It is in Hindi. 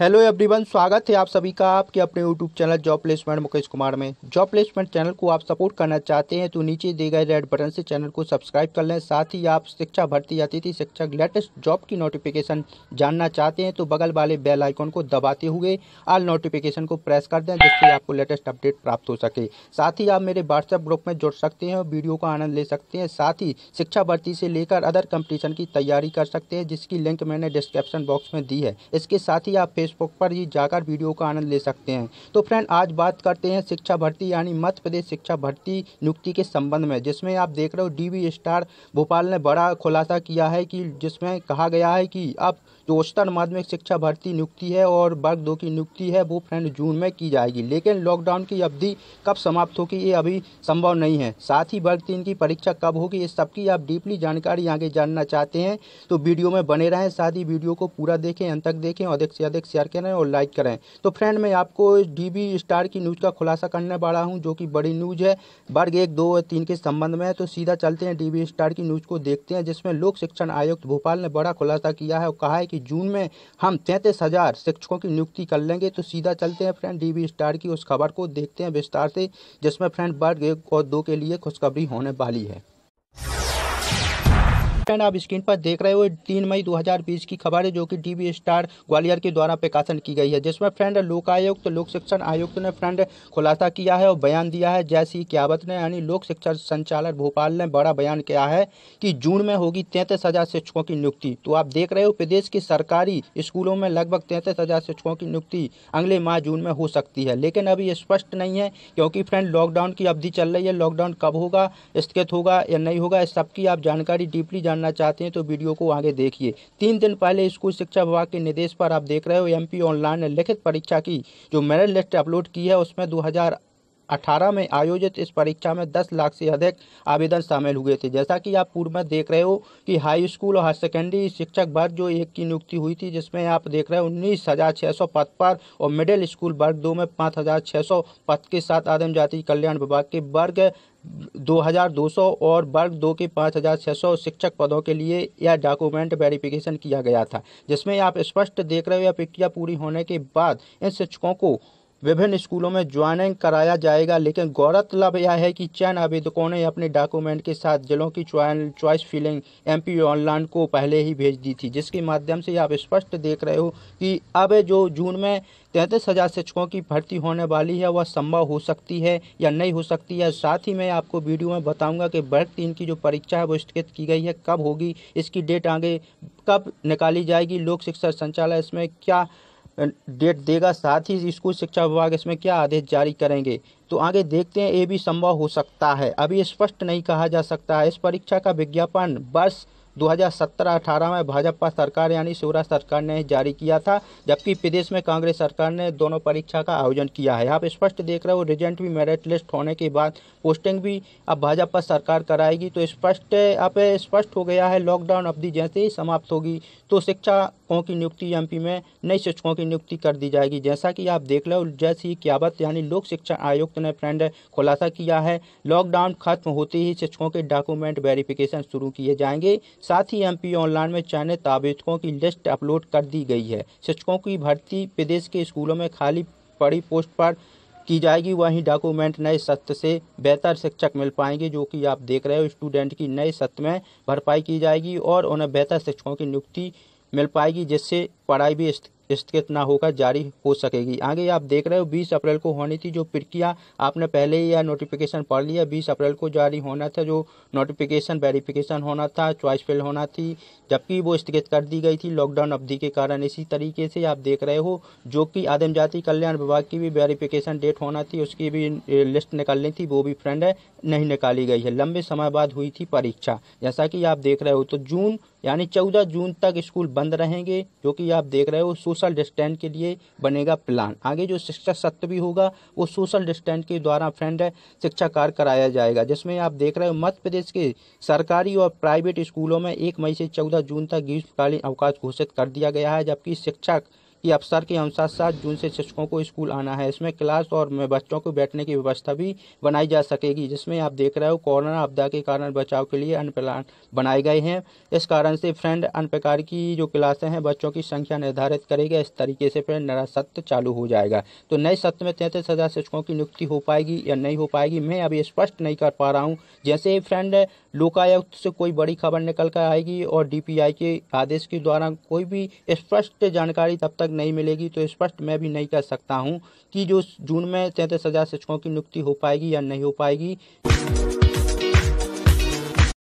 हेलो एवरीवन स्वागत है आप सभी का आपके अपने YouTube channel job placement Mukesh Kumar में जॉब प्लेसमेंट चैनल को आप सपोर्ट करना चाहते हैं तो नीचे दिए गए रेड बटन से चैनल को सब्सक्राइब कर लें साथ ही आप शिक्षा भर्ती अतिथि शिक्षा लेटेस्ट जॉब की नोटिफिकेशन जानना चाहते हैं तो बगल वाले बेल आइकॉन को दबाते हुए आल नोटिफिकेशन को प्रेस कर दें जिससे आपको लेटेस्ट अपडेट प्राप्त हो सके साथ ही आप मेरे व्हाट्सएप ग्रुप में जुड़ सकते हैं और वीडियो का आनंद ले सकते हैं साथ ही शिक्षा भर्ती से लेकर अदर कम्पिटिशन की तैयारी कर सकते हैं जिसकी लिंक मैंने डिस्क्रिप्शन बॉक्स में दी है इसके साथ ही आप फेस फेसबुक पर ही जाकर वीडियो का आनंद ले सकते हैं तो फ्रेंड आज बात करते हैं शिक्षा भर्ती यानी मध्य प्रदेश शिक्षा भर्ती नियुक्ति के संबंध में जिसमें आप देख रहे हो डी स्टार भोपाल ने बड़ा खुलासा किया है कि जिसमें कहा गया है कि अब जो उच्चतर माध्यमिक शिक्षा भर्ती नियुक्ति है और वर्ग दो की नियुक्ति है वो फ्रेंड जून में की जाएगी लेकिन लॉकडाउन की अवधि कब समाप्त होगी ये अभी संभव नहीं है साथ ही वर्ग तीन की परीक्षा कब होगी इस सबकी आप डीपली जानकारी आगे जानना चाहते हैं तो वीडियो में बने रहें साथ ही वीडियो को पूरा देखें अंत तक देखें अधिक से अधिक शेयर शेयर करें और लाइक करें तो फ्रेंड मैं आपको डीबी स्टार की न्यूज़ का खुलासा करने वाला हूं जो कि बड़ी न्यूज़ है वर्ग एक दो और तीन के संबंध में है तो सीधा चलते हैं डीबी स्टार की न्यूज़ को देखते हैं जिसमें लोक शिक्षण आयुक्त भोपाल ने बड़ा खुलासा किया है और कहा है कि जून में हम तैंतीस शिक्षकों की नियुक्ति कर लेंगे तो सीधा चलते हैं फ्रेंड डी स्टार की उस खबर को देखते हैं विस्तार से जिसमें फ्रेंड वर्ग एक और दो के लिए खुशखबरी होने वाली है फ्रेंड आप स्क्रीन पर देख रहे हो तीन मई 2020 की खबर है जो कि डीबी स्टार ग्वालियर के द्वारा प्रकाशन की गई है जिसमें फ्रेंड लोक आयुक्त तो लोक शिक्षण आयुक्त तो ने फ्रेंड खुलासा किया है और बयान दिया है जैसी क्यावत ने यानी लोक शिक्षण संचालक भोपाल ने बड़ा बयान किया है कि जून में होगी तैंतीस शिक्षकों की नियुक्ति तो आप देख रहे हो प्रदेश के सरकारी स्कूलों में लगभग तैंतीस शिक्षकों की नियुक्ति अगले माह जून में हो सकती है लेकिन अभी स्पष्ट नहीं है क्योंकि फ्रेंड लॉकडाउन की अवधि चल रही है लॉकडाउन कब होगा स्थगित होगा या नहीं होगा इस सबकी आप जानकारी डीपली जान जानना चाहते हैं तो वीडियो को आगे देखिए तीन दिन पहले स्कूल शिक्षा विभाग के निर्देश पर आप देख रहे हो एमपी ऑनलाइन ने लिखित परीक्षा की जो मेरिट लिस्ट अपलोड की है उसमें दो 2018 में आयोजित इस परीक्षा में 10 लाख से अधिक आवेदन शामिल हुए थे जैसा कि आप पूर्व में देख रहे हो कि हाई स्कूल और हायर सेकेंडरी शिक्षक वर्ग जो एक की नियुक्ति हुई थी जिसमें आप देख रहे हो उन्नीस हज़ार छः सौ पद पर और मिडिल स्कूल वर्ग दो में पाँच हज़ार छः सौ पद के साथ आदिम जाति कल्याण विभाग के वर्ग 2200 और वर्ग दो के 5600 शिक्षक पदों के लिए यह डॉक्यूमेंट वेरिफिकेशन किया गया था जिसमें आप स्पष्ट देख रहे हो यह प्रक्रिया पूरी होने के बाद इन शिक्षकों को विभिन्न स्कूलों में ज्वाइनिंग कराया जाएगा लेकिन गौरतलब यह है कि चयन आवेदकों ने अपने डॉक्यूमेंट के साथ जिलों की चॉइस फिलिंग पी ऑनलाइन को पहले ही भेज दी थी जिसके माध्यम से आप स्पष्ट देख रहे हो कि अब जो जून में तैंतीस हज़ार शिक्षकों की भर्ती होने वाली है वह संभव हो सकती है या नहीं हो सकती है साथ ही मैं आपको वीडियो में बताऊंगा कि वर्ग तीन की जो परीक्षा है वो स्थगित की गई है कब होगी इसकी डेट आगे कब निकाली जाएगी लोक शिक्षा संचालय इसमें क्या डेट देगा साथ ही स्कूल शिक्षा विभाग इसमें क्या आदेश जारी करेंगे तो आगे देखते हैं ये भी संभव हो सकता है अभी स्पष्ट नहीं कहा जा सकता है इस परीक्षा का विज्ञापन वर्ष 2017-18 में भाजपा सरकार यानी शिवराज सरकार ने जारी किया था जबकि प्रदेश में कांग्रेस सरकार ने दोनों परीक्षा का आयोजन किया है आप स्पष्ट देख रहे हो रिजल्ट भी मेरिट लिस्ट होने के बाद पोस्टिंग भी अब भाजपा सरकार कराएगी तो स्पष्ट आप स्पष्ट हो गया है लॉकडाउन अवधि जैसे ही समाप्त होगी तो शिक्षा शिक्षकों की नियुक्ति एमपी में नए शिक्षकों की नियुक्ति कर दी जाएगी जैसा कि आप देख लो जैसी ही क्यावत यानी लोक शिक्षा आयुक्त ने फ्रेंड खुलासा किया है लॉकडाउन खत्म होते ही शिक्षकों के डॉक्यूमेंट वेरिफिकेशन शुरू किए जाएंगे साथ ही एम ऑनलाइन में चयनित आवेदकों की लिस्ट अपलोड कर दी गई है शिक्षकों की भर्ती प्रदेश के स्कूलों में खाली पड़ी पोस्ट पर की जाएगी वहीं डॉक्यूमेंट नए सत्र से बेहतर शिक्षक मिल पाएंगे जो कि आप देख रहे हो स्टूडेंट की नए सत्र में भरपाई की जाएगी और उन्हें बेहतर शिक्षकों की नियुक्ति मिल पाएगी जिससे पढ़ाई भी स्थगित ना होकर जारी हो सकेगी आगे आप देख रहे हो 20 अप्रैल को होनी थी जो प्रक्रिया आपने पहले ही यह नोटिफिकेशन पढ़ लिया 20 अप्रैल को जारी होना था जो नोटिफिकेशन वेरिफिकेशन होना था चॉइस फिल होना थी जबकि वो स्थगित कर दी गई थी लॉकडाउन अवधि के कारण इसी तरीके से आप देख रहे हो जो कि आदिम जाति कल्याण विभाग की भी वेरिफिकेशन डेट होना थी उसकी भी लिस्ट निकालनी थी वो भी फ्रेंड है नहीं निकाली गई है लंबे समय बाद हुई थी परीक्षा जैसा कि आप देख रहे हो तो जून यानी 14 जून तक स्कूल बंद रहेंगे जो कि आप देख रहे हो सोशल डिस्टेंस के लिए बनेगा प्लान आगे जो शिक्षा सत्र भी होगा वो सोशल डिस्टेंस के द्वारा फ्रेंड शिक्षा कार्य कराया जाएगा जिसमें आप देख रहे हो मध्य प्रदेश के सरकारी और प्राइवेट स्कूलों में एक मई से चौदह जून तक ग्रीष्मकालीन अवकाश घोषित कर दिया गया है जबकि शिक्षक कि अफसर के अनुसार सात जून से शिक्षकों को स्कूल आना है इसमें क्लास और बच्चों को बैठने की व्यवस्था भी बनाई जा सकेगी जिसमें आप देख रहे हो कोरोना आपदा के कारण बचाव के लिए अन्य प्लान बनाए गए हैं इस कारण से फ्रेंड अन्य प्रकार की जो क्लासें हैं बच्चों की संख्या निर्धारित करेगा इस तरीके से फिर नया सत्र चालू हो जाएगा तो नए सत्र में तैंतीस हज़ार शिक्षकों की नियुक्ति हो पाएगी या नहीं हो पाएगी मैं अभी स्पष्ट नहीं कर पा रहा हूँ जैसे ही फ्रेंड लोकायुक्त से कोई बड़ी खबर निकल कर आएगी और आई के आदेश के द्वारा कोई भी स्पष्ट जानकारी तब तक तक नहीं मिलेगी तो स्पष्ट मैं भी नहीं कह सकता हूँ कि जो जून में तैंतीस हज़ार शिक्षकों की नियुक्ति हो पाएगी या नहीं हो पाएगी